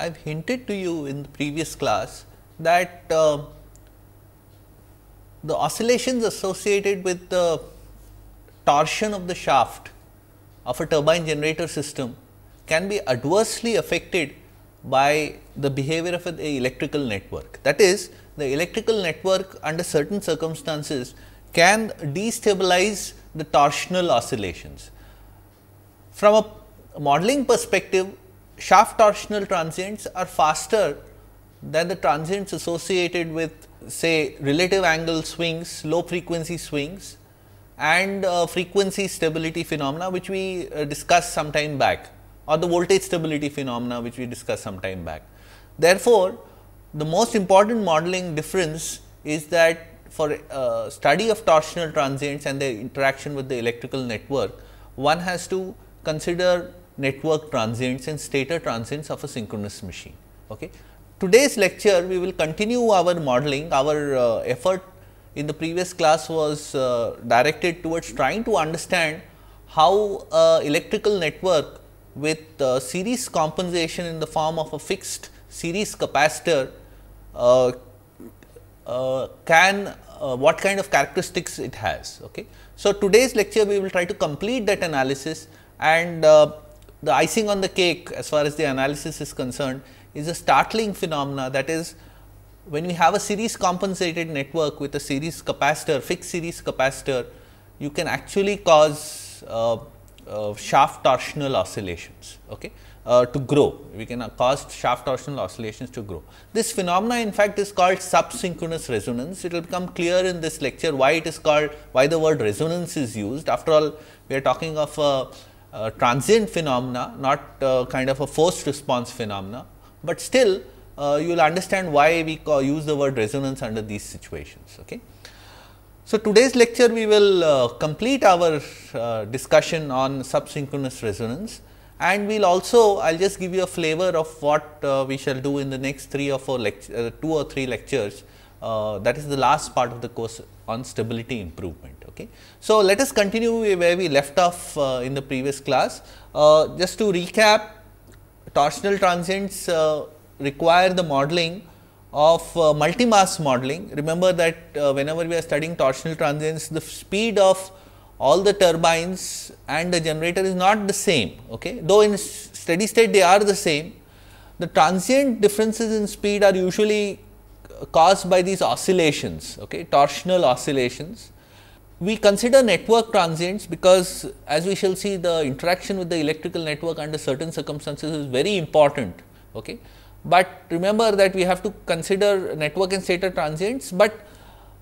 I have hinted to you in the previous class that uh, the oscillations associated with the torsion of the shaft of a turbine generator system can be adversely affected by the behavior of the electrical network. That is, the electrical network under certain circumstances can destabilize the torsional oscillations. From a modeling perspective, shaft torsional transients are faster than the transients associated with say relative angle swings, low frequency swings and uh, frequency stability phenomena which we uh, discussed some time back or the voltage stability phenomena which we discussed some time back. Therefore, the most important modeling difference is that for uh, study of torsional transients and their interaction with the electrical network, one has to consider network transients and stator transients of a synchronous machine. Okay. Today's lecture, we will continue our modeling. Our uh, effort in the previous class was uh, directed towards trying to understand how a electrical network with uh, series compensation in the form of a fixed series capacitor uh, uh, can uh, what kind of characteristics it has. Okay. So, today's lecture we will try to complete that analysis and uh, the icing on the cake as far as the analysis is concerned is a startling phenomena that is when we have a series compensated network with a series capacitor fixed series capacitor you can actually cause uh, uh, shaft torsional oscillations okay, uh, to grow. We can uh, cause shaft torsional oscillations to grow. This phenomena in fact is called subsynchronous resonance. It will become clear in this lecture why it is called, why the word resonance is used. After all, we are talking of a uh, uh, transient phenomena, not uh, kind of a forced response phenomena, but still uh, you will understand why we use the word resonance under these situations. Okay. So, today's lecture we will uh, complete our uh, discussion on subsynchronous resonance and we will also I will just give you a flavor of what uh, we shall do in the next 3 or 4 lecture, 2 or 3 lectures uh, that is the last part of the course on stability improvement. Okay. So, let us continue where we left off uh, in the previous class. Uh, just to recap, torsional transients uh, require the modeling of uh, multi-mass modeling. Remember that uh, whenever we are studying torsional transients, the speed of all the turbines and the generator is not the same. Okay. Though in steady state they are the same, the transient differences in speed are usually caused by these oscillations, okay, torsional oscillations. We consider network transients because as we shall see the interaction with the electrical network under certain circumstances is very important. Okay. But remember that we have to consider network and stator transients, but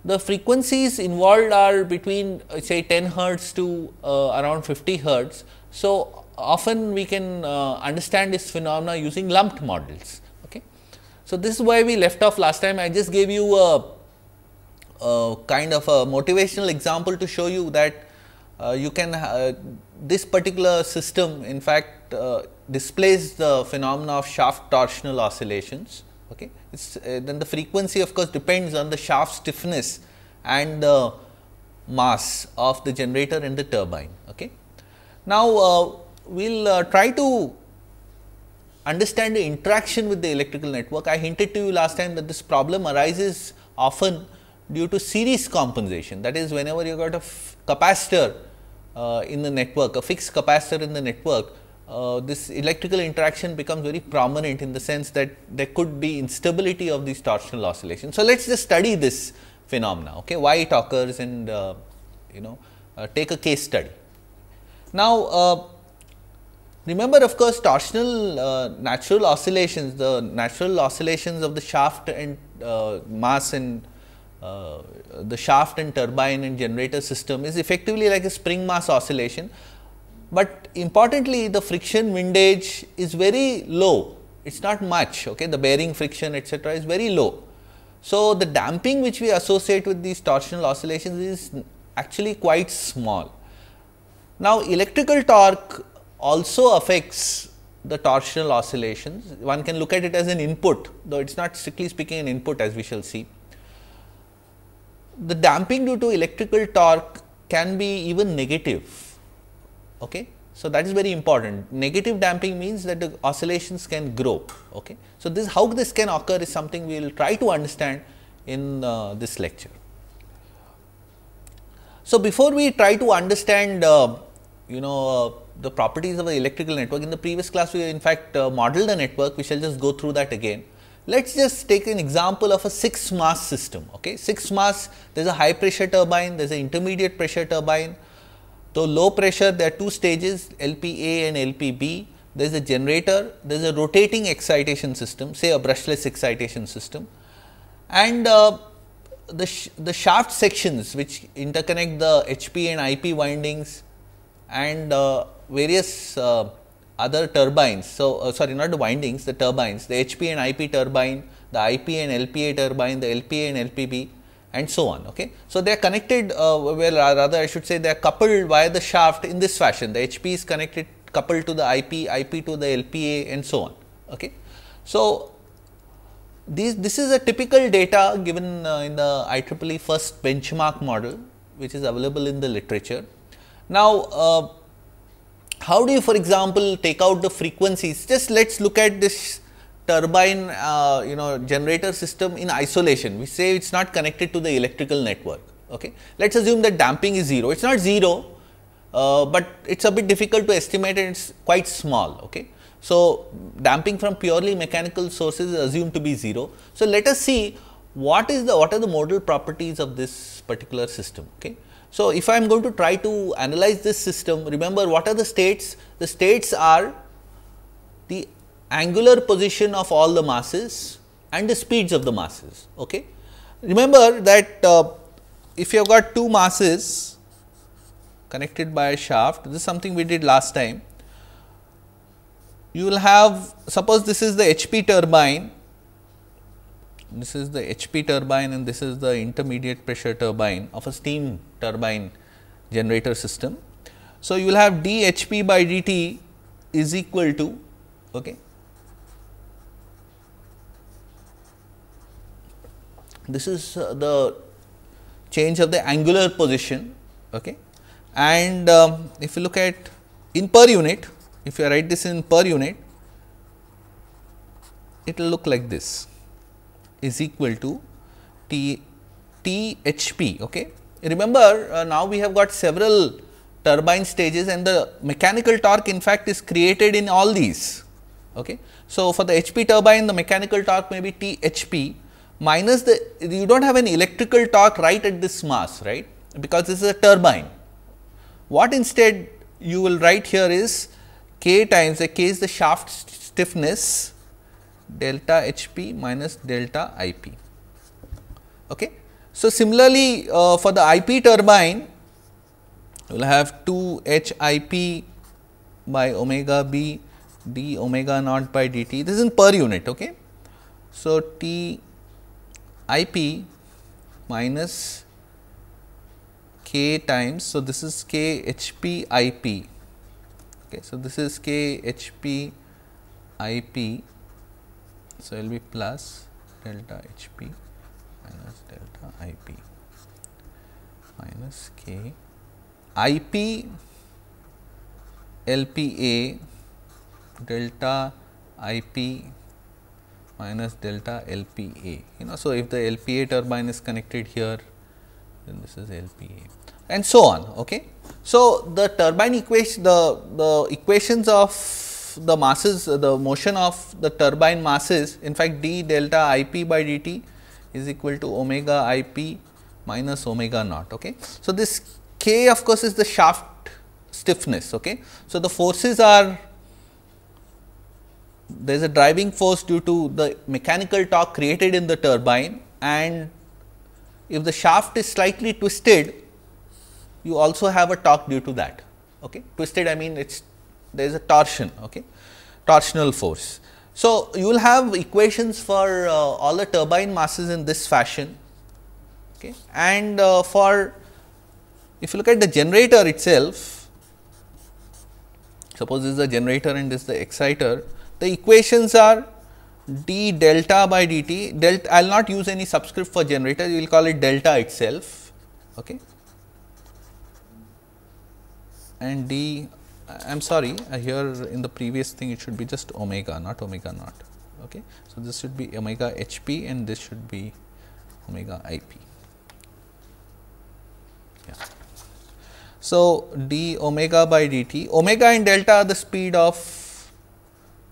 the frequencies involved are between say 10 hertz to uh, around 50 hertz. So, often we can uh, understand this phenomena using lumped models. So, this is why we left off last time. I just gave you a, a kind of a motivational example to show you that uh, you can uh, this particular system in fact uh, displays the phenomena of shaft torsional oscillations okay it's uh, then the frequency of course depends on the shaft stiffness and the mass of the generator and the turbine okay now uh, we'll uh, try to understand the interaction with the electrical network. I hinted to you last time that this problem arises often due to series compensation that is whenever you got a capacitor uh, in the network, a fixed capacitor in the network, uh, this electrical interaction becomes very prominent in the sense that there could be instability of these torsional oscillations. So, let us just study this phenomena, okay, why it occurs and uh, you know uh, take a case study. Now, uh, Remember of course, torsional uh, natural oscillations, the natural oscillations of the shaft and uh, mass and uh, the shaft and turbine and generator system is effectively like a spring mass oscillation, but importantly the friction windage is very low, it is not much, okay? the bearing friction etc., is very low. So, the damping which we associate with these torsional oscillations is actually quite small. Now, electrical torque also affects the torsional oscillations. One can look at it as an input, though it is not strictly speaking an input as we shall see. The damping due to electrical torque can be even negative. Okay? So, that is very important. Negative damping means that the oscillations can grow. Okay? So, this how this can occur is something we will try to understand in uh, this lecture. So, before we try to understand uh, you know uh, the properties of an electrical network. In the previous class, we in fact uh, modeled a network. We shall just go through that again. Let's just take an example of a 6 mass system. Okay, 6 mass, there is a high pressure turbine, there is an intermediate pressure turbine. So, low pressure, there are two stages LPA and LPB. There is a generator, there is a rotating excitation system, say a brushless excitation system. And uh, the, sh the shaft sections which interconnect the HP and IP windings and uh, various uh, other turbines. So, uh, sorry not the windings, the turbines, the HP and IP turbine, the IP and LPA turbine, the LPA and LPB and so on. Okay. So, they are connected uh, well rather I should say they are coupled via the shaft in this fashion, the HP is connected coupled to the IP, IP to the LPA and so on. Okay. So, these, this is a typical data given uh, in the IEEE first benchmark model which is available in the literature. Now, uh, how do you for example, take out the frequencies? Just let us look at this turbine uh, you know generator system in isolation. We say it is not connected to the electrical network. Okay. Let us assume that damping is 0. It is not 0, uh, but it is a bit difficult to estimate and it is quite small. Okay. So, damping from purely mechanical sources is assumed to be 0. So, let us see what is the what are the modal properties of this particular system. Okay. So, if I am going to try to analyze this system, remember what are the states? The states are the angular position of all the masses and the speeds of the masses. Okay? Remember that uh, if you have got two masses connected by a shaft, this is something we did last time. You will have, suppose this is the HP turbine this is the HP turbine and this is the intermediate pressure turbine of a steam turbine generator system. So, you will have dHP by dt is equal to okay, this is uh, the change of the angular position okay. and um, if you look at in per unit if you write this in per unit it will look like this is equal to T THP. Okay. Remember uh, now we have got several turbine stages and the mechanical torque in fact is created in all these. Okay. So, for the HP turbine the mechanical torque may be THP minus the you do not have an electrical torque right at this mass right because this is a turbine. What instead you will write here is k times the k is the shaft stiffness delta H p minus delta I p. Okay. So, similarly, uh, for the I p turbine, you will have 2 H I p by omega b d omega naught by d t, this is per unit. Okay. So, T I p minus k times, so this is k H p I p. Okay, so, this is k H p I p so, it will be plus delta H p minus delta I p minus k I p L p a delta I p minus delta L p a. You know, so if the L p a turbine is connected here, then this is L p a and so on. Okay. So, the turbine equation the, the equations of the masses uh, the motion of the turbine masses in fact d delta i p by d t is equal to omega i p minus omega naught. Okay. So, this k of course, is the shaft stiffness. Okay. So, the forces are there is a driving force due to the mechanical torque created in the turbine and if the shaft is slightly twisted you also have a torque due to that. Okay. Twisted I mean it is there is a torsion, okay, torsional force. So, you will have equations for uh, all the turbine masses in this fashion okay. and uh, for if you look at the generator itself, suppose this is the generator and this is the exciter, the equations are d delta by dt, delta I will not use any subscript for generator, we will call it delta itself okay. and d I am sorry here in the previous thing it should be just omega not omega naught. Okay. So, this should be omega h p and this should be omega i p. Yeah. So, d omega by dt omega and delta are the speed of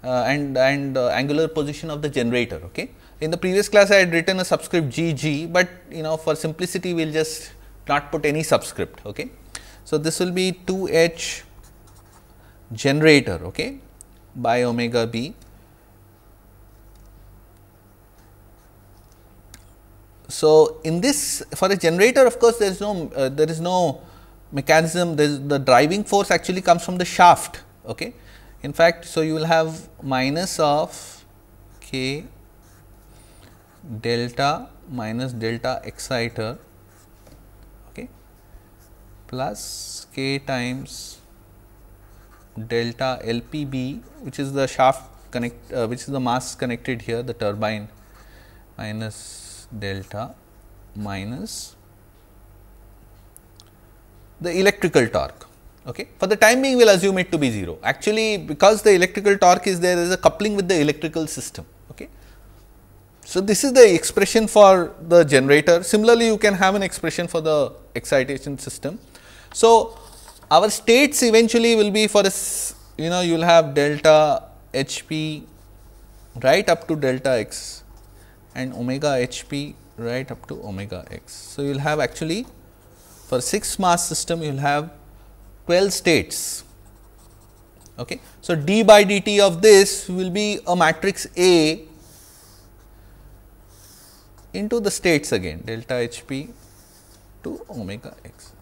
uh, and and uh, angular position of the generator. Okay. In the previous class I had written a subscript g g, but you know for simplicity we will just not put any subscript. Okay. So, this will be 2 h generator okay, by omega b So, in this for a generator of course, there is no uh, there is no mechanism there is the driving force actually comes from the shaft. Okay. In fact, so you will have minus of k delta minus delta exciter okay, plus k times delta LPB which is the shaft connect uh, which is the mass connected here the turbine minus delta minus the electrical torque. Okay. For the time being we will assume it to be 0 actually because the electrical torque is there there is a coupling with the electrical system. Okay. So, this is the expression for the generator similarly you can have an expression for the excitation system. So, our states eventually will be for this you know you will have delta hp right up to delta x and omega hp right up to omega x. So, you will have actually for 6 mass system you will have 12 states. Okay. So, d by dt of this will be a matrix A into the states again delta hp to omega x.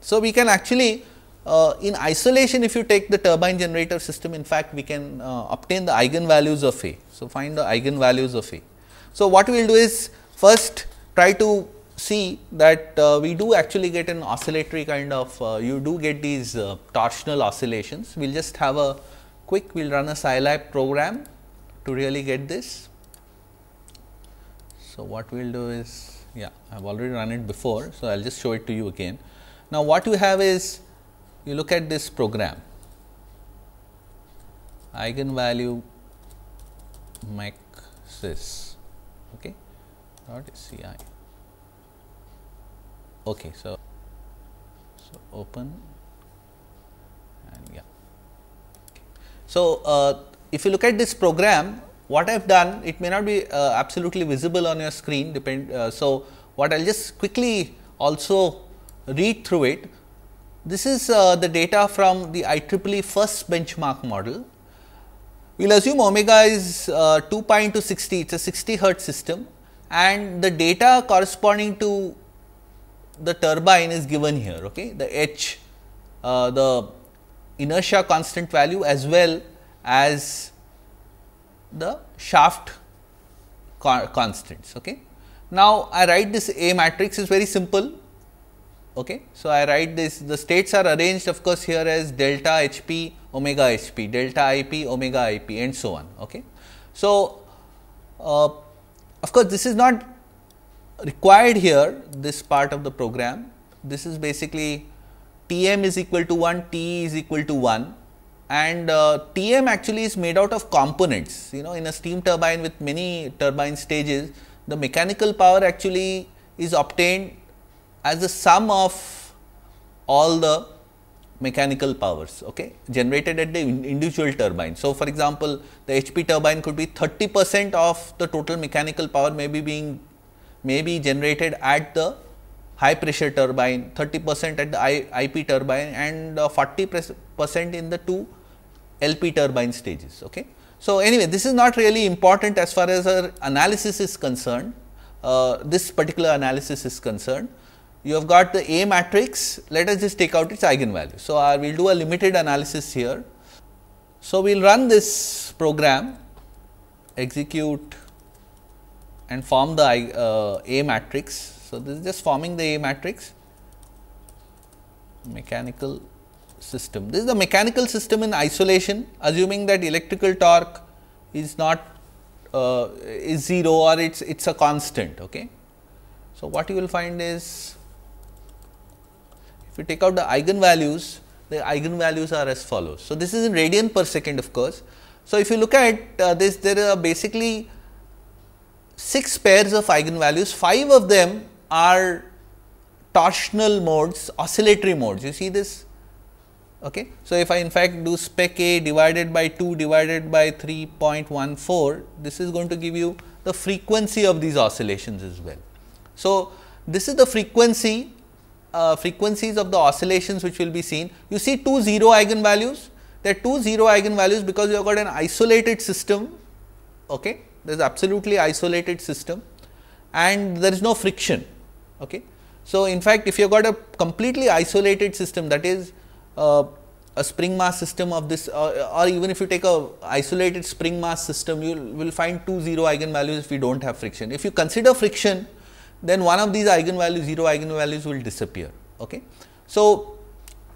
So, we can actually uh, in isolation if you take the turbine generator system in fact we can uh, obtain the eigenvalues of A. So, find the eigenvalues of A. So, what we will do is first try to see that uh, we do actually get an oscillatory kind of uh, you do get these uh, torsional oscillations. We will just have a quick we will run a Scilab program to really get this. So, what we will do is yeah I have already run it before. So, I will just show it to you again. Now, what you have is you look at this program eigenvalue mexis okay dot ci okay so so open and yeah so uh, if you look at this program what i've done it may not be uh, absolutely visible on your screen depend uh, so what i'll just quickly also read through it. This is uh, the data from the IEEE first benchmark model. We will assume omega is uh, 2 pi 60, it is a 60 hertz system and the data corresponding to the turbine is given here, okay? the H, uh, the inertia constant value as well as the shaft constants. Okay? Now, I write this A matrix is very simple. Okay. So, I write this the states are arranged of course, here as delta h p omega h p delta i p omega i p and so on. Okay. So, uh, of course, this is not required here this part of the program this is basically T m is equal to 1 T is equal to 1 and uh, T m actually is made out of components you know in a steam turbine with many turbine stages the mechanical power actually is obtained as the sum of all the mechanical powers okay, generated at the individual turbine. So, for example, the HP turbine could be 30 percent of the total mechanical power may be being may be generated at the high pressure turbine, 30 percent at the IP turbine and uh, 40 percent in the two LP turbine stages. Okay. So, anyway this is not really important as far as our analysis is concerned, uh, this particular analysis is concerned you have got the A matrix, let us just take out its eigenvalue. So, we will do a limited analysis here. So, we will run this program, execute and form the uh, A matrix. So, this is just forming the A matrix mechanical system. This is the mechanical system in isolation, assuming that electrical torque is not uh, is 0 or it's it's a constant. Okay. So, what you will find is you take out the eigenvalues, the eigenvalues are as follows. So, this is in radian per second of course. So, if you look at uh, this, there are basically 6 pairs of eigenvalues, 5 of them are torsional modes, oscillatory modes. You see this? Okay. So, if I in fact do spec A divided by 2 divided by 3.14, this is going to give you the frequency of these oscillations as well. So, this is the frequency uh, frequencies of the oscillations which will be seen. You see two zero eigenvalues, there are two zero eigenvalues because you have got an isolated system, okay? there is absolutely isolated system and there is no friction. Okay? So, in fact, if you have got a completely isolated system that is uh, a spring mass system of this uh, or even if you take a isolated spring mass system you will find two zero eigenvalues if we do not have friction. If you consider friction then one of these eigenvalues, 0 eigenvalues will disappear. Okay? So,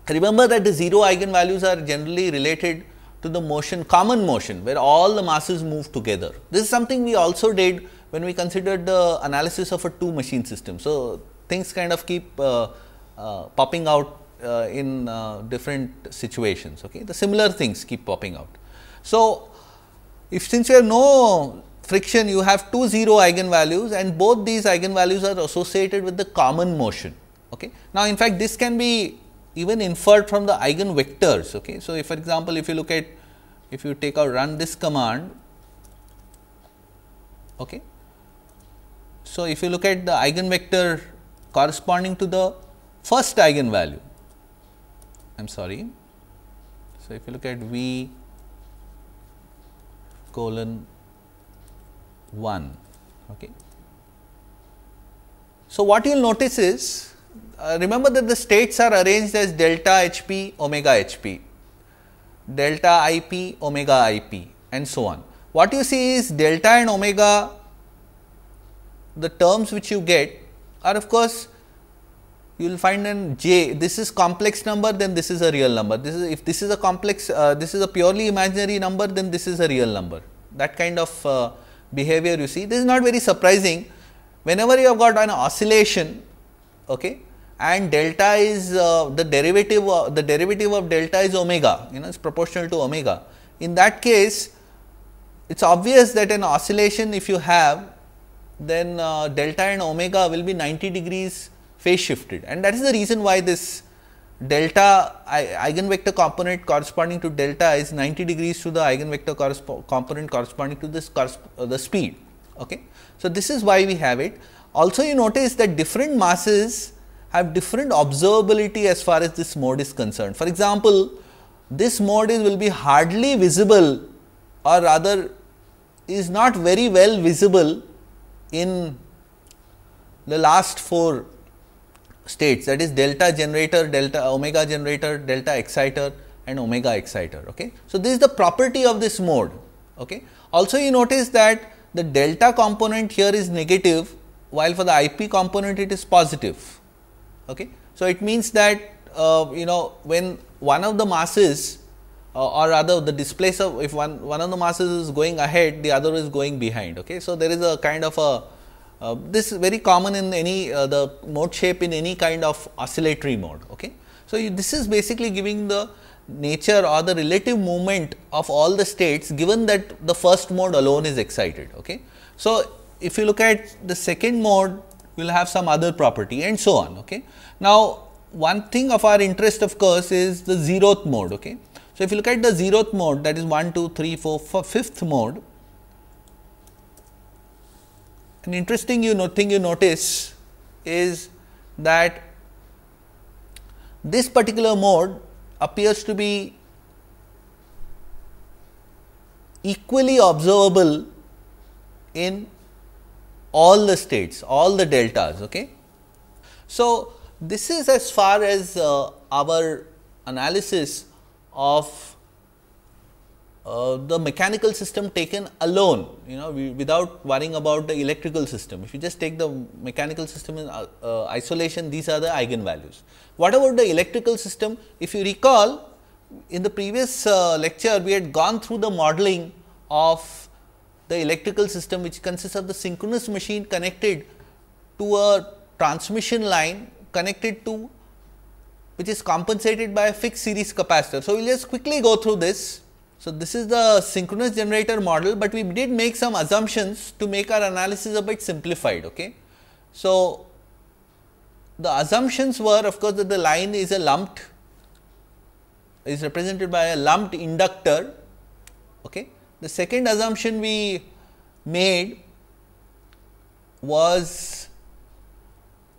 remember that the 0 eigenvalues are generally related to the motion, common motion, where all the masses move together. This is something we also did when we considered the analysis of a two machine system. So, things kind of keep uh, uh, popping out uh, in uh, different situations. Okay? The similar things keep popping out. So, if since we have no friction you have two zero eigenvalues and both these eigenvalues are associated with the common motion. Okay. Now, in fact, this can be even inferred from the eigenvectors. Okay. So, if for example, if you look at if you take out run this command. Okay. So, if you look at the eigenvector corresponding to the first eigenvalue, I am sorry. So, if you look at v colon 1. Okay. So, what you will notice is uh, remember that the states are arranged as delta h p omega h p, delta i p omega i p and so on. What you see is delta and omega the terms which you get are of course, you will find in j this is complex number then this is a real number this is if this is a complex uh, this is a purely imaginary number then this is a real number that kind of uh, behavior you see. This is not very surprising. Whenever you have got an oscillation okay, and delta is uh, the derivative of the derivative of delta is omega, you know it is proportional to omega. In that case, it is obvious that an oscillation if you have then uh, delta and omega will be 90 degrees phase shifted and that is the reason why this delta eigenvector component corresponding to delta is 90 degrees to the eigenvector correspo component corresponding to this uh, the speed. Okay. So, this is why we have it. Also, you notice that different masses have different observability as far as this mode is concerned. For example, this mode is will be hardly visible or rather is not very well visible in the last four states that is delta generator, delta omega generator, delta exciter and omega exciter. Okay? So, this is the property of this mode. Okay? Also, you notice that the delta component here is negative while for the IP component it is positive. Okay? So, it means that uh, you know when one of the masses uh, or rather the displacer, if one, one of the masses is going ahead the other is going behind. Okay? So, there is a kind of a uh, this is very common in any uh, the mode shape in any kind of oscillatory mode. Okay. So, you, this is basically giving the nature or the relative movement of all the states given that the first mode alone is excited. Okay. So, if you look at the second mode we will have some other property and so on. Okay. Now, one thing of our interest of course is the zeroth mode. Okay. So, if you look at the zeroth mode that is 1, 2, 3, 4, 5th mode an interesting you know, thing you notice is that this particular mode appears to be equally observable in all the states, all the deltas. Okay? So, this is as far as uh, our analysis of uh, the mechanical system taken alone, you know, we, without worrying about the electrical system. If you just take the mechanical system in uh, uh, isolation, these are the eigenvalues. What about the electrical system? If you recall, in the previous uh, lecture, we had gone through the modeling of the electrical system, which consists of the synchronous machine connected to a transmission line connected to which is compensated by a fixed series capacitor. So, we will just quickly go through this so, this is the synchronous generator model, but we did make some assumptions to make our analysis a bit simplified. Okay? So, the assumptions were of course, that the line is a lumped is represented by a lumped inductor. Okay? The second assumption we made was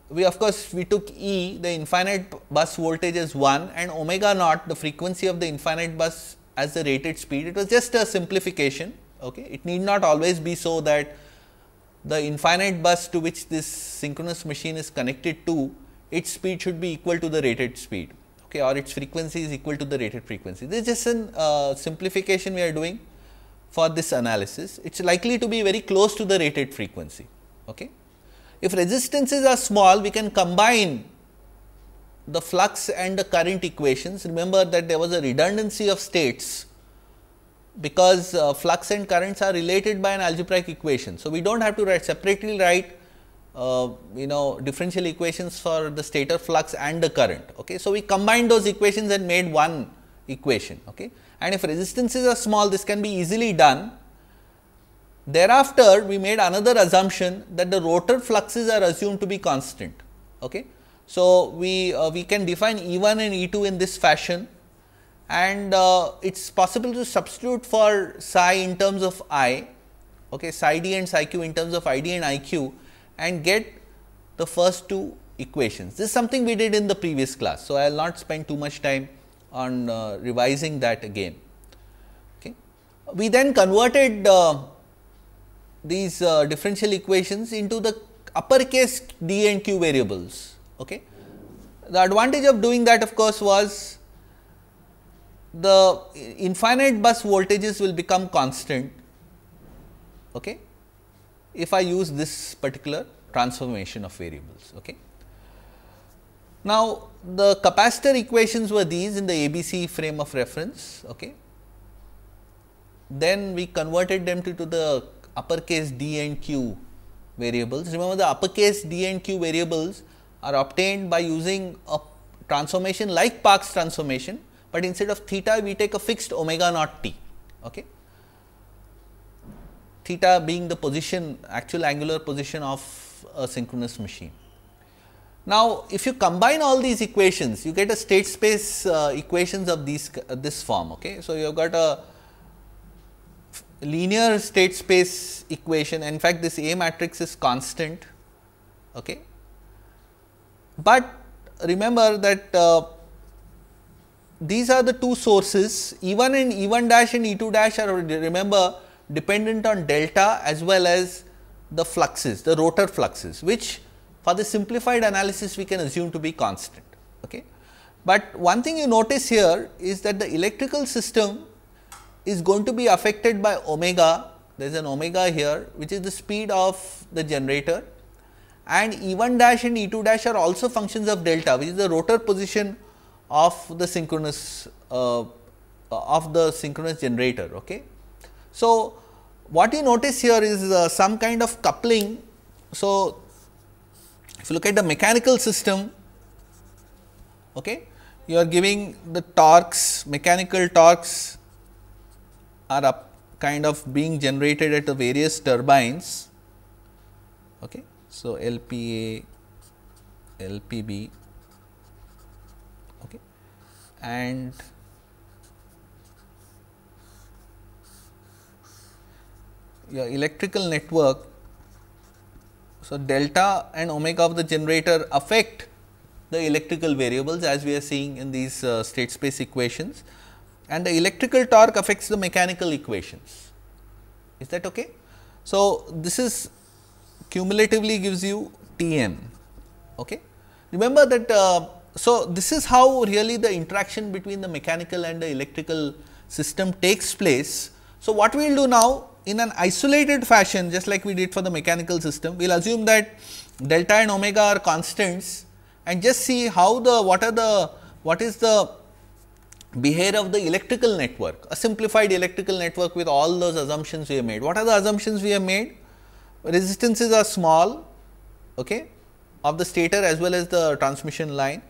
we of course, we took E the infinite bus voltage as 1 and omega naught the frequency of the infinite bus as the rated speed. It was just a simplification. Okay, It need not always be so that the infinite bus to which this synchronous machine is connected to, its speed should be equal to the rated speed okay, or its frequency is equal to the rated frequency. This is just a uh, simplification we are doing for this analysis. It is likely to be very close to the rated frequency. Okay. If resistances are small, we can combine the flux and the current equations. Remember that there was a redundancy of states because uh, flux and currents are related by an algebraic equation. So, we do not have to write separately write uh, you know differential equations for the stator flux and the current. Okay. So, we combined those equations and made one equation. Okay. And if resistances are small this can be easily done. Thereafter, we made another assumption that the rotor fluxes are assumed to be constant. Okay. So, we, uh, we can define E 1 and E 2 in this fashion and uh, it is possible to substitute for psi in terms of i, okay, psi d and psi q in terms of i d and i q and get the first two equations. This is something we did in the previous class. So, I will not spend too much time on uh, revising that again. Okay. We then converted uh, these uh, differential equations into the uppercase d and q variables Okay. The advantage of doing that of course was the infinite bus voltages will become constant okay, if I use this particular transformation of variables. Okay. Now, the capacitor equations were these in the ABC frame of reference. Okay. Then we converted them to, to the uppercase d and q variables. Remember the uppercase d and q variables are obtained by using a transformation like Park's transformation, but instead of theta we take a fixed omega naught t. Okay. Theta being the position actual angular position of a synchronous machine. Now, if you combine all these equations, you get a state space uh, equations of these uh, this form. Okay. So, you have got a linear state space equation. In fact, this A matrix is constant. Okay. But remember that uh, these are the two sources E1 and E1 dash and E2 dash are remember dependent on delta as well as the fluxes, the rotor fluxes which for the simplified analysis we can assume to be constant. Okay. But one thing you notice here is that the electrical system is going to be affected by omega, there is an omega here which is the speed of the generator and E1 dash and E2 dash are also functions of delta which is the rotor position of the synchronous uh, uh, of the synchronous generator. Okay. So, what you notice here is uh, some kind of coupling. So, if you look at the mechanical system, okay, you are giving the torques, mechanical torques are up kind of being generated at the various turbines. Okay. So, LPA, LPB okay, and your electrical network. So, delta and omega of the generator affect the electrical variables as we are seeing in these uh, state space equations and the electrical torque affects the mechanical equations. Is that okay? So, this is cumulatively gives you Tm. Okay? Remember that, uh, so this is how really the interaction between the mechanical and the electrical system takes place. So, what we will do now in an isolated fashion just like we did for the mechanical system, we will assume that delta and omega are constants and just see how the what are the what is the behavior of the electrical network, a simplified electrical network with all those assumptions we have made. What are the assumptions we have made? resistances are small okay, of the stator as well as the transmission line.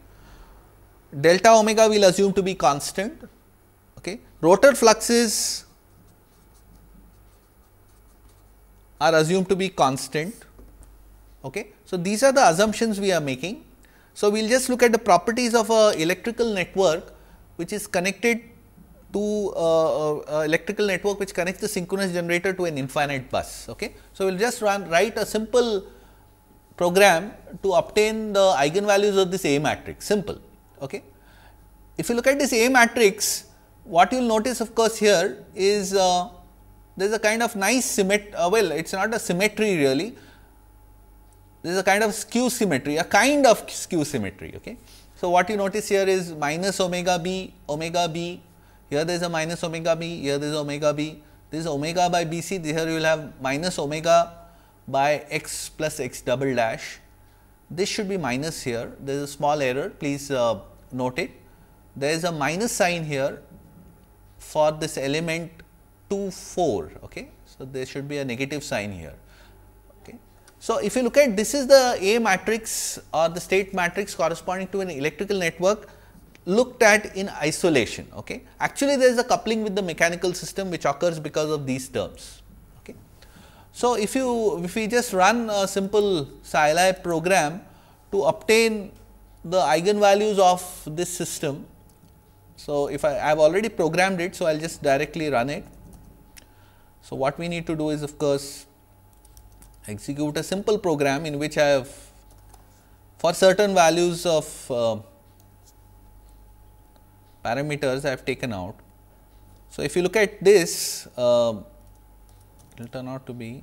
Delta omega will assume to be constant. Okay. Rotor fluxes are assumed to be constant. Okay. So, these are the assumptions we are making. So, we will just look at the properties of a electrical network which is connected to uh, uh, uh, electrical network which connects the synchronous generator to an infinite bus. Okay? So, we will just run write a simple program to obtain the eigenvalues of this A matrix simple. Okay? If you look at this A matrix what you will notice of course, here is uh, there is a kind of nice symmetry uh, well it is not a symmetry really there is a kind of skew symmetry a kind of skew symmetry. Okay? So, what you notice here is minus omega b omega b here there is a minus omega b, here there is omega b. This is omega by bc, here you will have minus omega by x plus x double dash. This should be minus here, there is a small error, please uh, note it. There is a minus sign here for this element 2 4, okay. so there should be a negative sign here. Okay. So, if you look at this is the A matrix or the state matrix corresponding to an electrical network looked at in isolation. Okay? Actually, there is a coupling with the mechanical system which occurs because of these terms. Okay? So, if you if we just run a simple Scilab program to obtain the eigenvalues of this system. So, if I, I have already programmed it, so I will just directly run it. So, what we need to do is of course, execute a simple program in which I have for certain values of uh, parameters I have taken out. So, if you look at this, uh, it will turn out to be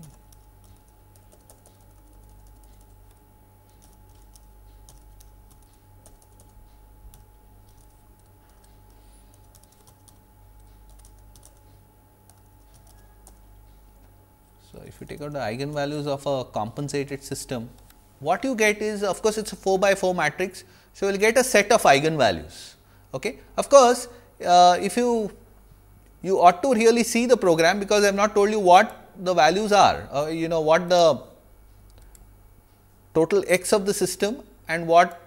So, if you take out the eigenvalues of a compensated system, what you get is of course, it is a 4 by 4 matrix. So, you will get a set of eigenvalues. Okay. Of course, uh, if you you ought to really see the program because I have not told you what the values are, uh, you know what the total x of the system and what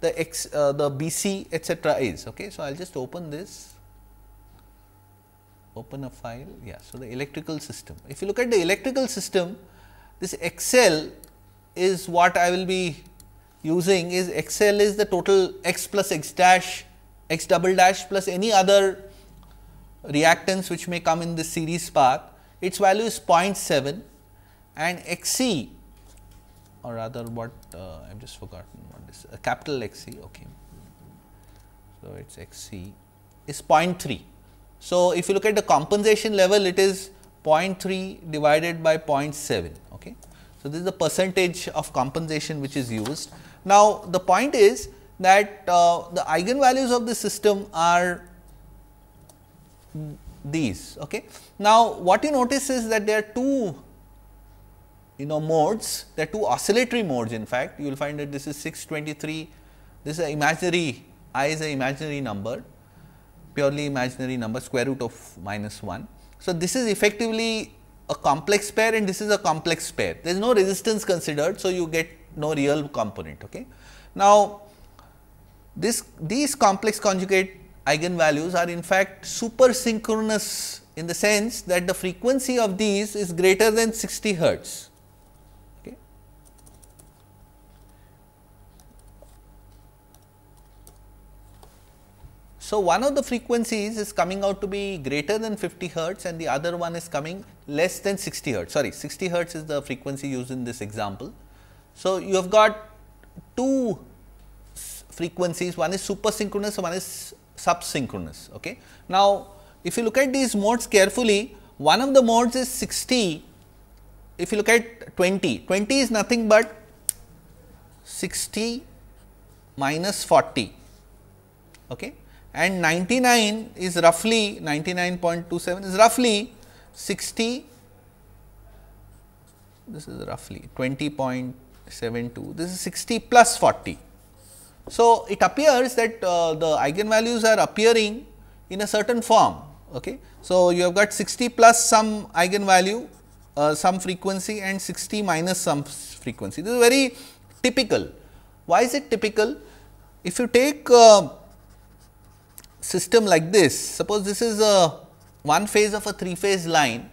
the x uh, the BC etc is. Okay. So, I will just open this open a file yeah. So, the electrical system if you look at the electrical system this XL is what I will be using is X L is the total x plus x dash x double dash plus any other reactants which may come in the series path its value is 0.7 and X C, or rather what uh, I have just forgotten what is a uh, capital X C. okay. So, it is X C is 0.3. So, if you look at the compensation level it is 0.3 divided by 0.7 okay. So, this is the percentage of compensation which is used. Now, the point is that uh, the eigenvalues of the system are these. Okay. Now, what you notice is that there are two you know modes, there are two oscillatory modes in fact, you will find that this is 623, this is imaginary, i is an imaginary number, purely imaginary number square root of minus 1. So, this is effectively a complex pair and this is a complex pair, there is no resistance considered. So, you get no real component. Okay. Now, this these complex conjugate eigenvalues are in fact super synchronous in the sense that the frequency of these is greater than 60 hertz. Okay. So, one of the frequencies is coming out to be greater than 50 hertz and the other one is coming less than 60 hertz sorry 60 hertz is the frequency used in this example so, you have got two frequencies one is super synchronous one is subsynchronous. Okay. Now, if you look at these modes carefully one of the modes is 60 if you look at 20 20 is nothing but 60 minus 40 okay and 99 is roughly 99.27 is roughly 60 this is roughly 20. 72, this is 60 plus 40. So, it appears that uh, the eigenvalues are appearing in a certain form. Okay. So, you have got 60 plus some eigenvalue, uh, some frequency and 60 minus some frequency. This is very typical. Why is it typical? If you take a uh, system like this, suppose this is a one phase of a three phase line,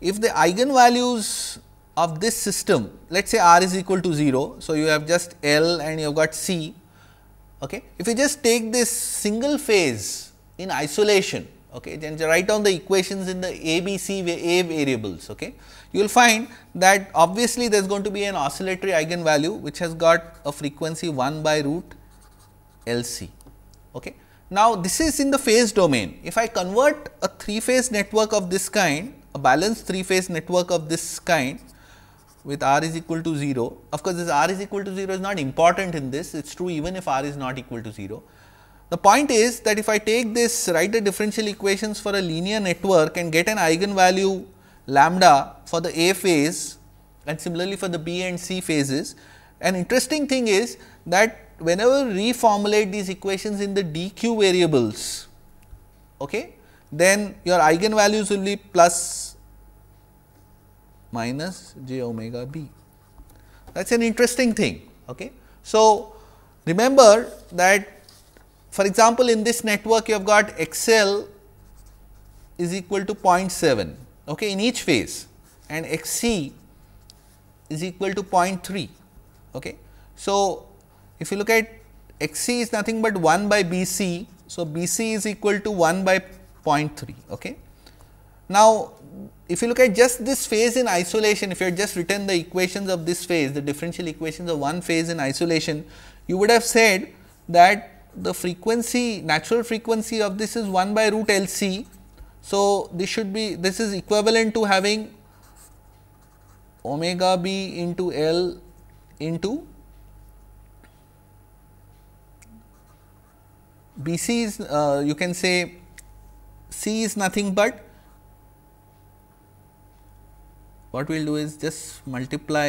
if the eigenvalues of this system, let us say R is equal to 0. So, you have just L and you have got C. Okay. If you just take this single phase in isolation okay, then write down the equations in the A, B, C, A variables. Okay. You will find that obviously, there is going to be an oscillatory eigenvalue which has got a frequency 1 by root L C. Okay. Now, this is in the phase domain. If I convert a three phase network of this kind, a balanced three phase network of this kind with r is equal to 0. Of course, this r is equal to 0 is not important in this, it is true even if r is not equal to 0. The point is that if I take this, write the differential equations for a linear network and get an eigenvalue lambda for the A phase and similarly for the B and C phases. An interesting thing is that whenever reformulate these equations in the dq variables, okay, then your eigenvalues will be plus minus j omega b. That is an interesting thing. Okay. So, remember that for example, in this network you have got XL is equal to 0.7 okay, in each phase and XC is equal to 0.3. Okay. So, if you look at XC is nothing but 1 by BC. So, BC is equal to 1 by 0.3. Okay. Now, if you look at just this phase in isolation, if you had just written the equations of this phase, the differential equations of one phase in isolation, you would have said that the frequency, natural frequency of this is 1 by root L C. So, this should be, this is equivalent to having omega b into L into B c is, uh, you can say C is nothing but what we will do is just multiply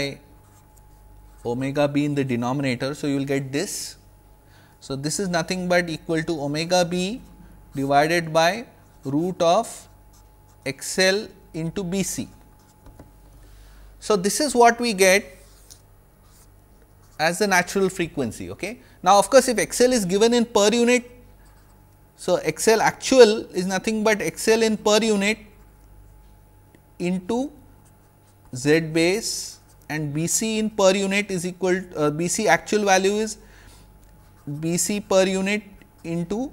omega b in the denominator. So, you will get this. So, this is nothing but equal to omega b divided by root of xl into bc. So, this is what we get as the natural frequency. Okay? Now, of course, if xl is given in per unit, so xl actual is nothing but xl in per unit into Z base and BC in per unit is equal to, uh, BC actual value is BC per unit into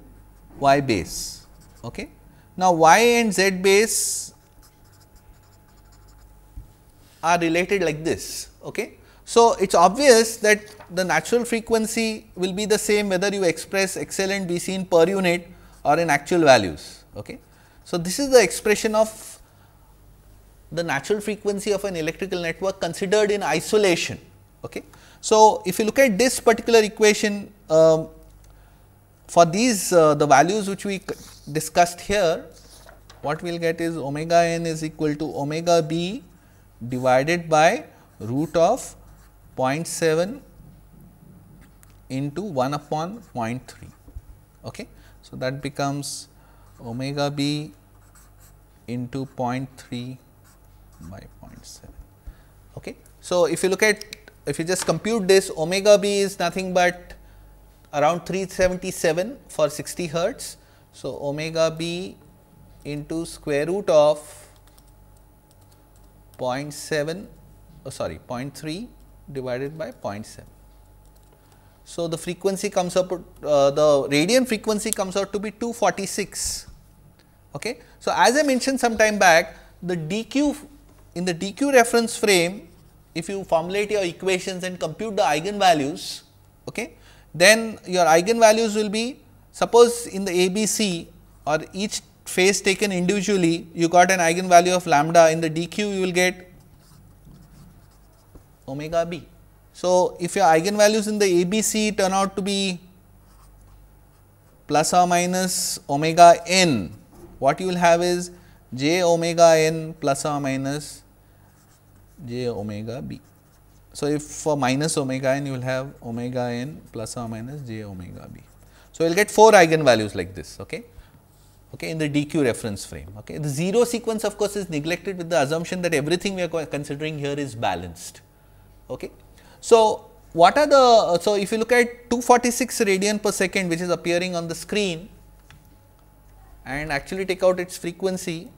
Y base. Okay. Now, Y and Z base are related like this. Okay. So, it is obvious that the natural frequency will be the same whether you express XL and BC in per unit or in actual values. Okay. So, this is the expression of the natural frequency of an electrical network considered in isolation. Okay. So, if you look at this particular equation um, for these uh, the values which we discussed here, what we will get is omega n is equal to omega b divided by root of 0.7 into 1 upon 0.3. Okay. So, that becomes omega b into 0.3 by 0.7. Okay. So, if you look at if you just compute this omega b is nothing but around 377 for 60 hertz. So, omega b into square root of 0.7 oh sorry 0.3 divided by 0.7. So, the frequency comes up uh, the radian frequency comes out to be 246. Okay. So, as I mentioned some time back the dq in the dq reference frame, if you formulate your equations and compute the eigenvalues, okay, then your eigenvalues will be suppose in the ABC or each phase taken individually, you got an eigenvalue of lambda in the dq you will get omega b. So, if your eigenvalues in the ABC turn out to be plus or minus omega n, what you will have is j omega n plus or minus j omega b. So, if for minus omega n you will have omega n plus or minus j omega b. So, you will get 4 eigenvalues like this okay, okay, in the dq reference frame. Okay. The 0 sequence of course, is neglected with the assumption that everything we are considering here is balanced. Okay. So, what are the, so if you look at 246 radian per second which is appearing on the screen and actually take out its frequency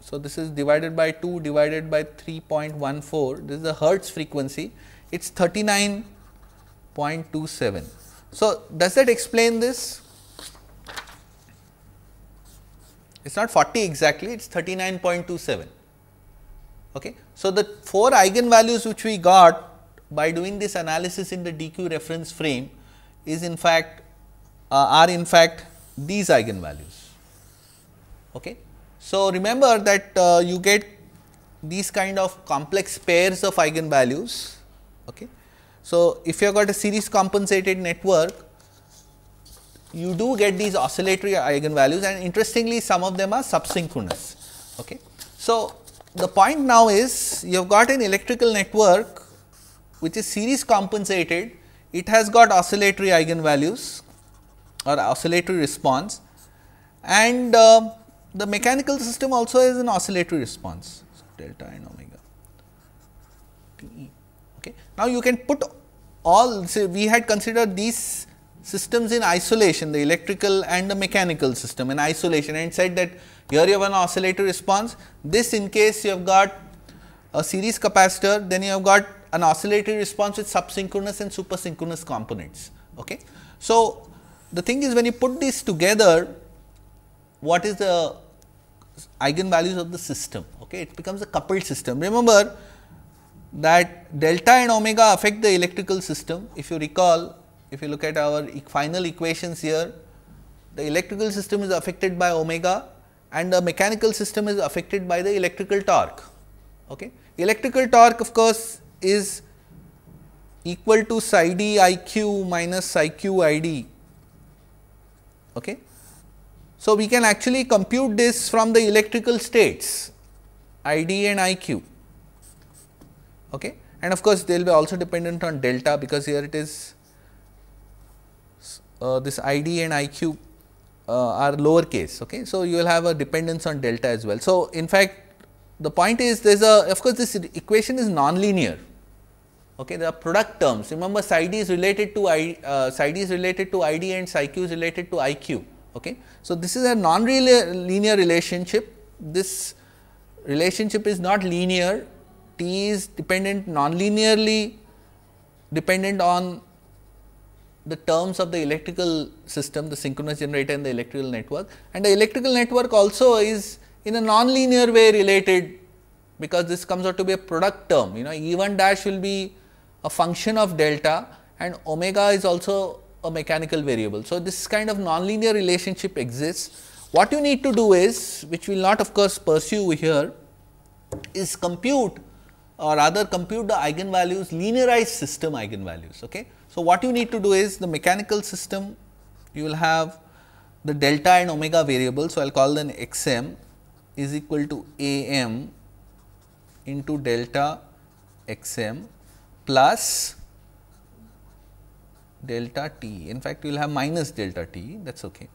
so, this is divided by 2 divided by 3.14, this is the hertz frequency, it is 39.27. So, does that explain this? It is not 40 exactly, it is 39.27. Okay. So, the 4 eigenvalues which we got by doing this analysis in the DQ reference frame is in fact uh, are in fact these eigenvalues. Okay. So, remember that uh, you get these kind of complex pairs of eigenvalues. Okay. So, if you have got a series compensated network, you do get these oscillatory eigenvalues and interestingly some of them are subsynchronous. Okay. So, the point now is you have got an electrical network which is series compensated, it has got oscillatory eigenvalues or oscillatory response and uh, the mechanical system also has an oscillatory response so, delta and omega Okay. Now, you can put all say we had considered these systems in isolation the electrical and the mechanical system in isolation and said that here you have an oscillator response this in case you have got a series capacitor then you have got an oscillatory response with subsynchronous and supersynchronous components. Okay. So, the thing is when you put these together what is the eigenvalues of the system. Okay, it becomes a coupled system. Remember that delta and omega affect the electrical system. If you recall, if you look at our e final equations here, the electrical system is affected by omega and the mechanical system is affected by the electrical torque. Okay. Electrical torque of course, is equal to psi d i q minus psi q i d. Okay. So, we can actually compute this from the electrical states I d and I q okay. and of course, they will be also dependent on delta because here it is uh, this I d and I q uh, are lower case. Okay. So, you will have a dependence on delta as well. So, in fact, the point is there is a of course, this equation is nonlinear okay there are product terms remember psi d is related to i uh, psi d is related to id and psi q is related to iq Okay. So, this is a non-linear relationship. This relationship is not linear, t is dependent non-linearly dependent on the terms of the electrical system, the synchronous generator and the electrical network. And the electrical network also is in a non-linear way related because this comes out to be a product term, you know E 1 dash will be a function of delta and omega is also a mechanical variable. So, this kind of nonlinear relationship exists. What you need to do is, which we will not of course pursue here, is compute or rather compute the eigenvalues linearized system eigenvalues. Okay? So, what you need to do is the mechanical system you will have the delta and omega variable. So, I will call them x m is equal to a m into delta x m plus delta t. In fact, you will have minus delta t that is okay.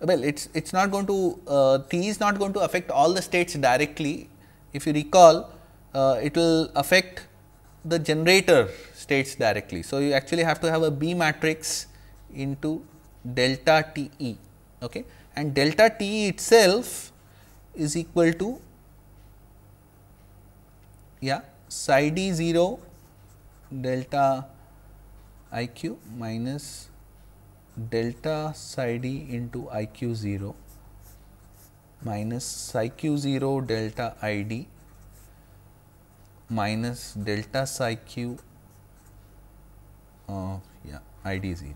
Well, it is it is not going to uh, t is not going to affect all the states directly. If you recall, uh, it will affect the generator states directly. So, you actually have to have a B matrix into delta t e okay. and delta t itself is equal to yeah psi d 0 delta iq minus delta psi d into iq 0 minus psi q 0 delta id minus delta psi q of uh, yeah, id 0.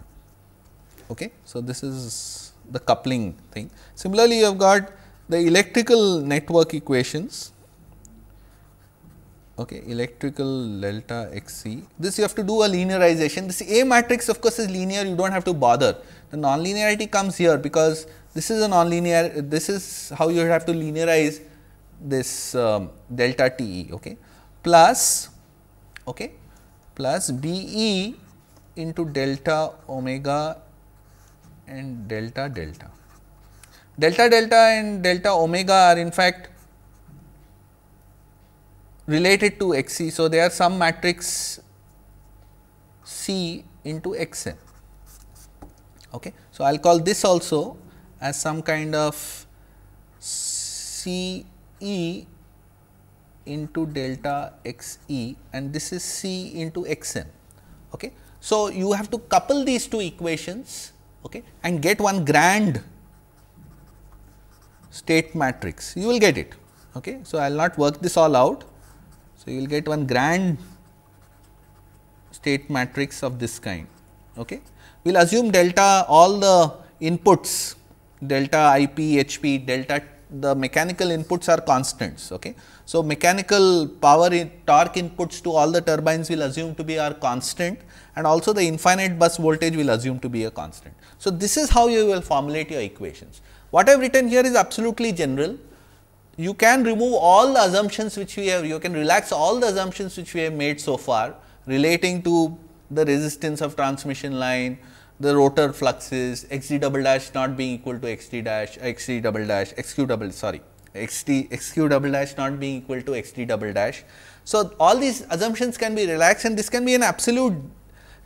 Okay. So, this is the coupling thing. Similarly, you have got the electrical network equations okay electrical delta xc this you have to do a linearization this a matrix of course is linear you don't have to bother the nonlinearity comes here because this is a nonlinear this is how you have to linearize this um, delta te okay plus okay plus be into delta omega and delta delta delta delta and delta omega are in fact related to X c. So, there are some matrix C into X n. Okay. So, I will call this also as some kind of C e into delta X e and this is C into X n. Okay. So, you have to couple these two equations okay, and get one grand state matrix, you will get it. Okay. So, I will not work this all out, so, you will get one grand state matrix of this kind. Okay. We will assume delta all the inputs delta I p h p delta the mechanical inputs are constants. Okay. So, mechanical power in, torque inputs to all the turbines will assume to be are constant and also the infinite bus voltage will assume to be a constant. So, this is how you will formulate your equations. What I have written here is absolutely general you can remove all the assumptions which we have, you can relax all the assumptions which we have made so far relating to the resistance of transmission line, the rotor fluxes, x d double dash not being equal to x d dash, x d double dash, x q double sorry, x d x q double dash not being equal to x d double dash. So, all these assumptions can be relaxed and this can be an absolute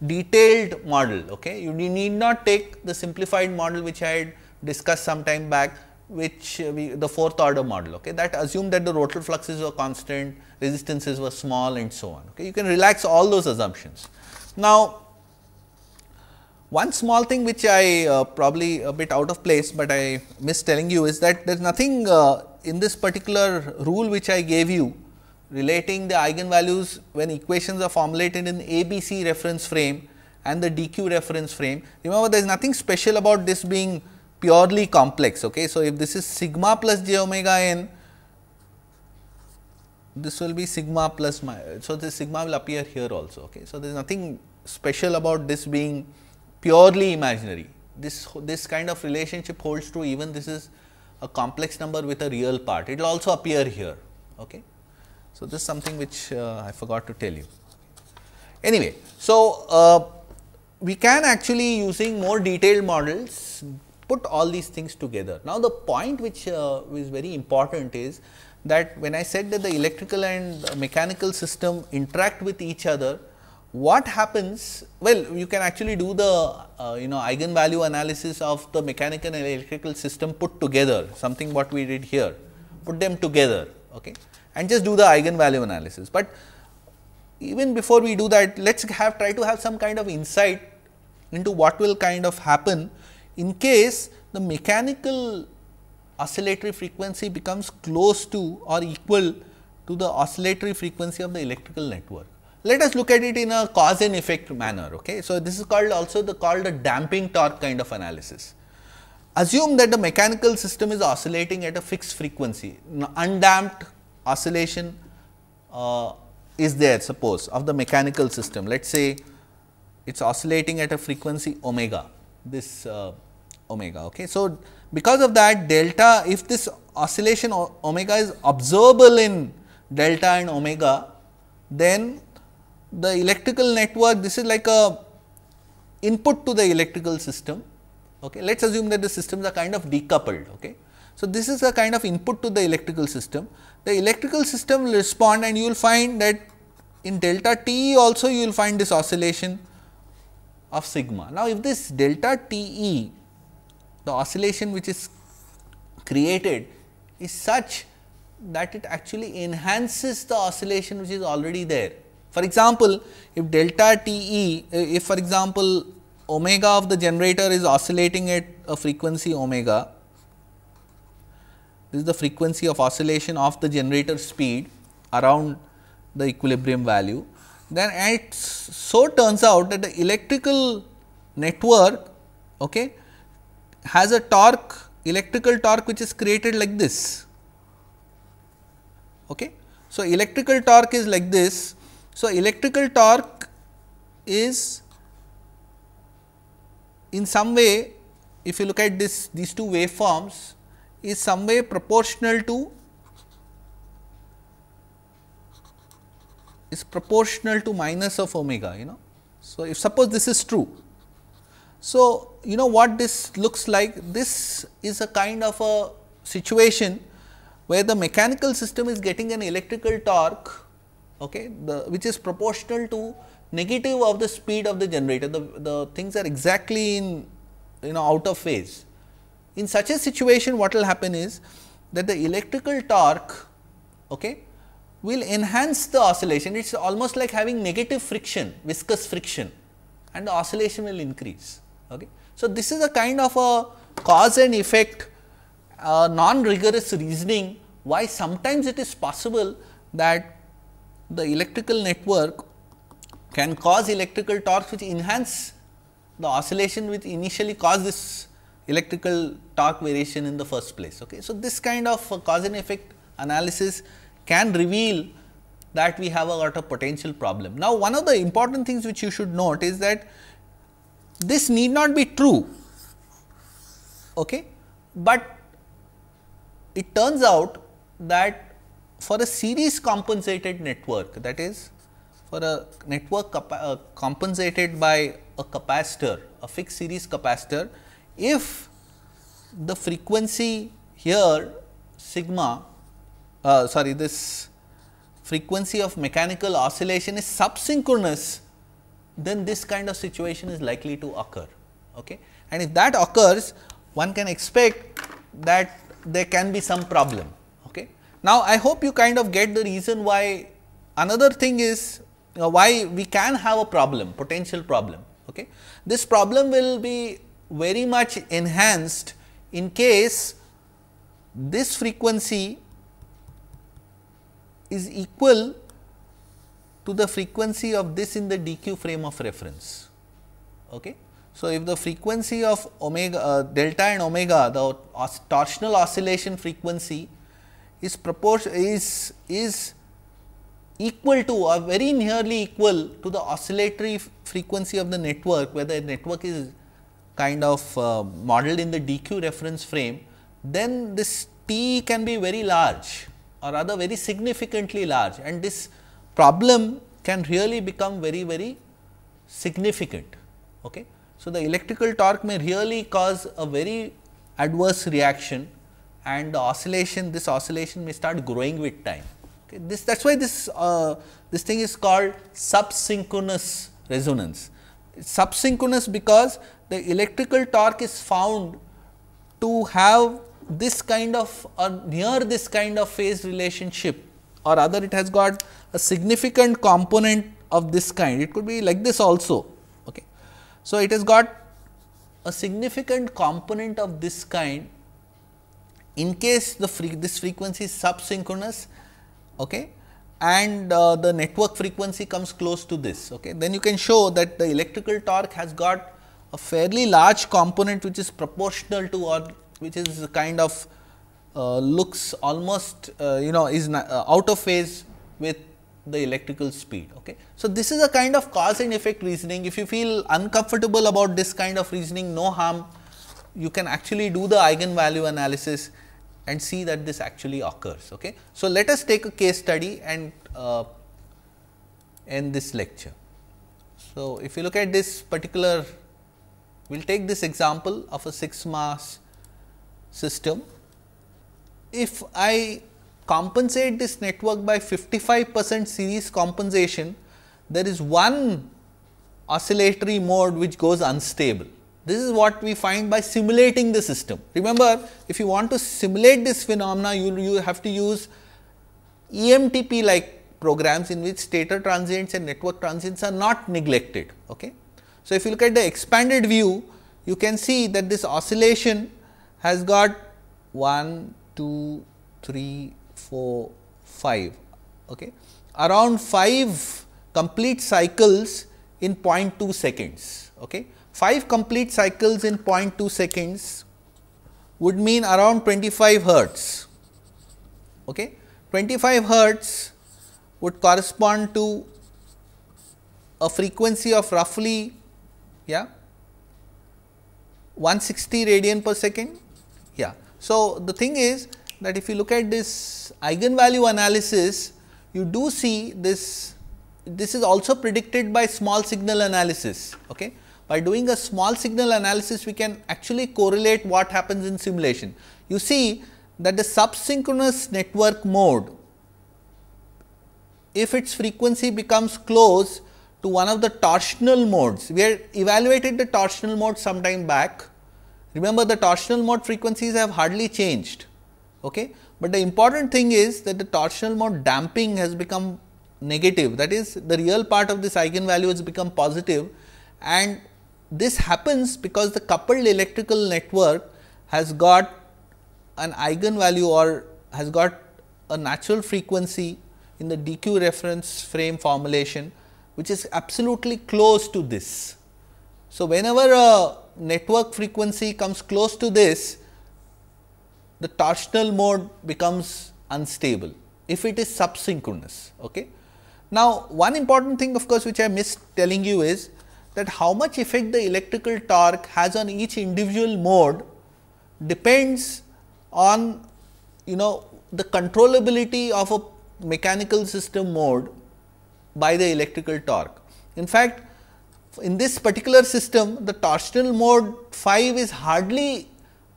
detailed model. Okay? You need not take the simplified model which I had discussed some time back which uh, we, the fourth order model okay that assumed that the rotor fluxes were constant resistances were small and so on okay you can relax all those assumptions now one small thing which i uh, probably a bit out of place but i miss telling you is that there's nothing uh, in this particular rule which i gave you relating the eigenvalues when equations are formulated in abc reference frame and the dq reference frame remember there's nothing special about this being purely complex. Okay. So, if this is sigma plus j omega n, this will be sigma plus my. So, this sigma will appear here also. Okay. So, there is nothing special about this being purely imaginary. This, this kind of relationship holds true even this is a complex number with a real part. It will also appear here. Okay. So, this is something which uh, I forgot to tell you. Anyway, so uh, we can actually using more detailed models put all these things together. Now, the point which uh, is very important is that when I said that the electrical and mechanical system interact with each other, what happens? Well, you can actually do the uh, you know eigenvalue analysis of the mechanical and electrical system put together, something what we did here, put them together okay, and just do the eigenvalue analysis. But even before we do that, let us have try to have some kind of insight into what will kind of happen in case the mechanical oscillatory frequency becomes close to or equal to the oscillatory frequency of the electrical network. Let us look at it in a cause and effect manner. Okay? So, this is called also the called a damping torque kind of analysis. Assume that the mechanical system is oscillating at a fixed frequency, undamped oscillation uh, is there suppose of the mechanical system. Let us say it is oscillating at a frequency omega, this uh, omega. Okay. So, because of that delta if this oscillation omega is observable in delta and omega, then the electrical network this is like a input to the electrical system. Okay. Let us assume that the systems are kind of decoupled. Okay. So, this is a kind of input to the electrical system. The electrical system will respond and you will find that in delta T also you will find this oscillation of sigma. Now, if this delta T E the oscillation which is created is such that it actually enhances the oscillation which is already there. For example, if delta T e, eh, if for example, omega of the generator is oscillating at a frequency omega, this is the frequency of oscillation of the generator speed around the equilibrium value, then it so turns out that the electrical network okay, has a torque electrical torque which is created like this. Okay. So, electrical torque is like this. So, electrical torque is in some way if you look at this these two waveforms is some way proportional to is proportional to minus of omega you know. So, if suppose this is true so, you know what this looks like? This is a kind of a situation where the mechanical system is getting an electrical torque okay, the, which is proportional to negative of the speed of the generator. The, the things are exactly in you know out of phase. In such a situation what will happen is that the electrical torque okay, will enhance the oscillation. It is almost like having negative friction, viscous friction and the oscillation will increase. Okay. So, this is a kind of a cause and effect uh, non rigorous reasoning why sometimes it is possible that the electrical network can cause electrical torques which enhance the oscillation which initially caused this electrical torque variation in the first place. Okay. So, this kind of cause and effect analysis can reveal that we have a lot of potential problem. Now, one of the important things which you should note is that this need not be true, okay? but it turns out that for a series compensated network that is for a network uh, compensated by a capacitor, a fixed series capacitor, if the frequency here sigma uh, sorry this frequency of mechanical oscillation is subsynchronous then this kind of situation is likely to occur. Okay? And if that occurs, one can expect that there can be some problem. Okay? Now, I hope you kind of get the reason why another thing is why we can have a problem, potential problem. Okay? This problem will be very much enhanced in case this frequency is equal to the frequency of this in the dq frame of reference. Okay. So, if the frequency of omega uh, delta and omega the os torsional oscillation frequency is proportion is is equal to or uh, very nearly equal to the oscillatory frequency of the network where the network is kind of uh, modeled in the dq reference frame then this t can be very large or rather very significantly large and this problem can really become very, very significant. Okay? So, the electrical torque may really cause a very adverse reaction and the oscillation, this oscillation may start growing with time. Okay? This That is why this, uh, this thing is called subsynchronous resonance. Subsynchronous because the electrical torque is found to have this kind of or near this kind of phase relationship or other it has got a significant component of this kind. It could be like this also. Okay. So, it has got a significant component of this kind in case the this frequency is subsynchronous okay, and uh, the network frequency comes close to this. Okay. Then you can show that the electrical torque has got a fairly large component which is proportional to or which is kind of uh, looks almost uh, you know is uh, out of phase with the electrical speed. Okay. So, this is a kind of cause and effect reasoning. If you feel uncomfortable about this kind of reasoning, no harm, you can actually do the eigenvalue analysis and see that this actually occurs. Okay. So, let us take a case study and uh, end this lecture. So, if you look at this particular, we will take this example of a 6 mass system. If I compensate this network by 55 percent series compensation, there is one oscillatory mode which goes unstable. This is what we find by simulating the system. Remember, if you want to simulate this phenomena, you, you have to use EMTP like programs in which stator transients and network transients are not neglected. Okay? So, if you look at the expanded view, you can see that this oscillation has got 1, 2, 3, 4, 5. Okay. Around 5 complete cycles in 0.2 seconds. Okay. 5 complete cycles in 0.2 seconds would mean around 25 hertz. Okay. 25 hertz would correspond to a frequency of roughly yeah 160 radian per second yeah so the thing is that if you look at this eigenvalue analysis, you do see this, this is also predicted by small signal analysis. Okay? By doing a small signal analysis, we can actually correlate what happens in simulation. You see that the subsynchronous network mode, if its frequency becomes close to one of the torsional modes, we had evaluated the torsional mode some time back. Remember the torsional mode frequencies have hardly changed. Okay? But the important thing is that the torsional mode damping has become negative that is the real part of this eigenvalue has become positive and this happens because the coupled electrical network has got an eigenvalue or has got a natural frequency in the dq reference frame formulation which is absolutely close to this. So, whenever a network frequency comes close to this the torsional mode becomes unstable if it is subsynchronous. Okay? Now, one important thing of course, which I missed telling you is that how much effect the electrical torque has on each individual mode depends on you know the controllability of a mechanical system mode by the electrical torque. In fact, in this particular system the torsional mode 5 is hardly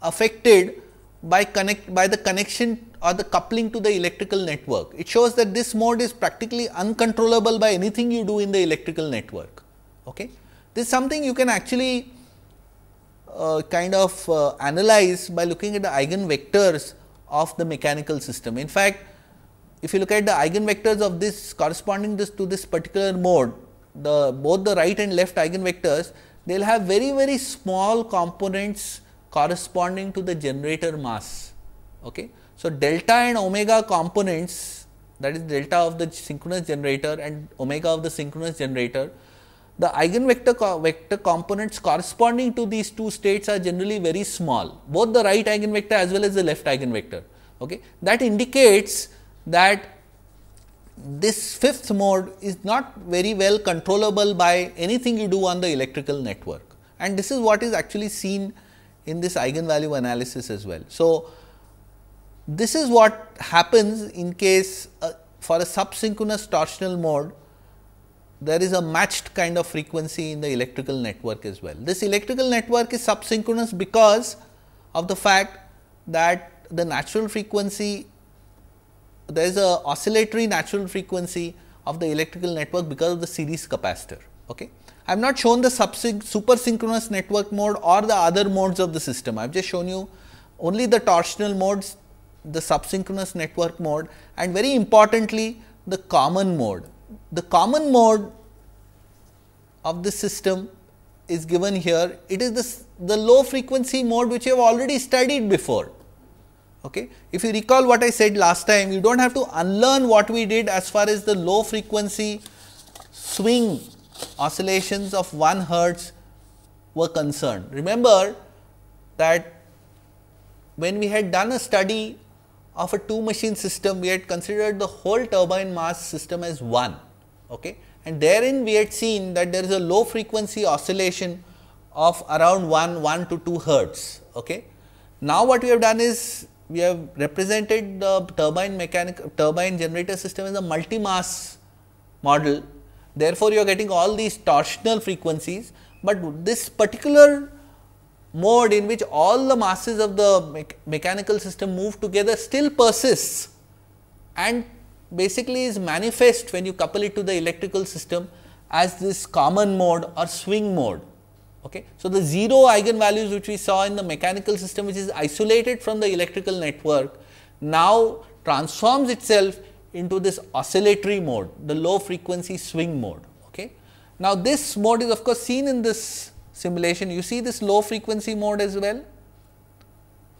affected by connect by the connection or the coupling to the electrical network. It shows that this mode is practically uncontrollable by anything you do in the electrical network. Okay? This is something you can actually uh, kind of uh, analyze by looking at the eigenvectors of the mechanical system. In fact, if you look at the eigenvectors of this corresponding this to this particular mode, the both the right and left eigenvectors, they will have very very small components corresponding to the generator mass. Okay. So, delta and omega components that is delta of the synchronous generator and omega of the synchronous generator. The eigenvector co vector components corresponding to these two states are generally very small, both the right eigenvector as well as the left eigenvector. Okay. That indicates that this fifth mode is not very well controllable by anything you do on the electrical network and this is what is actually seen in this eigenvalue analysis as well. So, this is what happens in case uh, for a subsynchronous torsional mode there is a matched kind of frequency in the electrical network as well. This electrical network is subsynchronous because of the fact that the natural frequency there is a oscillatory natural frequency of the electrical network because of the series capacitor. Okay. I have not shown the super synchronous network mode or the other modes of the system. I have just shown you only the torsional modes, the subsynchronous network mode and very importantly the common mode. The common mode of the system is given here, it is the, the low frequency mode which you have already studied before. Okay. If you recall what I said last time, you do not have to unlearn what we did as far as the low frequency swing oscillations of 1 hertz were concerned. Remember that when we had done a study of a two machine system, we had considered the whole turbine mass system as one. Okay? And therein we had seen that there is a low frequency oscillation of around 1, 1 to 2 hertz. Okay? Now, what we have done is we have represented the turbine mechanic turbine generator system as a multi-mass model Therefore, you are getting all these torsional frequencies, but this particular mode in which all the masses of the me mechanical system move together still persists and basically is manifest when you couple it to the electrical system as this common mode or swing mode. Okay. So, the 0 eigenvalues which we saw in the mechanical system which is isolated from the electrical network now transforms itself into this oscillatory mode, the low frequency swing mode. Okay. Now, this mode is of course seen in this simulation, you see this low frequency mode as well.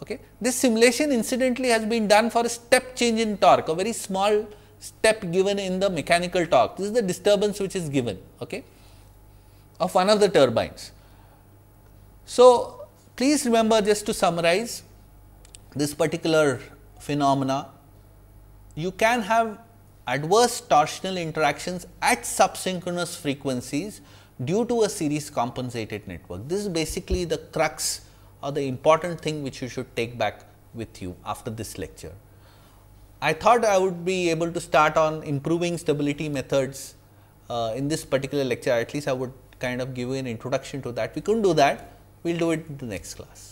Okay. This simulation incidentally has been done for a step change in torque, a very small step given in the mechanical torque. This is the disturbance which is given okay, of one of the turbines. So, please remember just to summarize this particular phenomena you can have adverse torsional interactions at subsynchronous frequencies due to a series compensated network. This is basically the crux or the important thing which you should take back with you after this lecture. I thought I would be able to start on improving stability methods uh, in this particular lecture at least I would kind of give you an introduction to that. We could not do that, we will do it in the next class.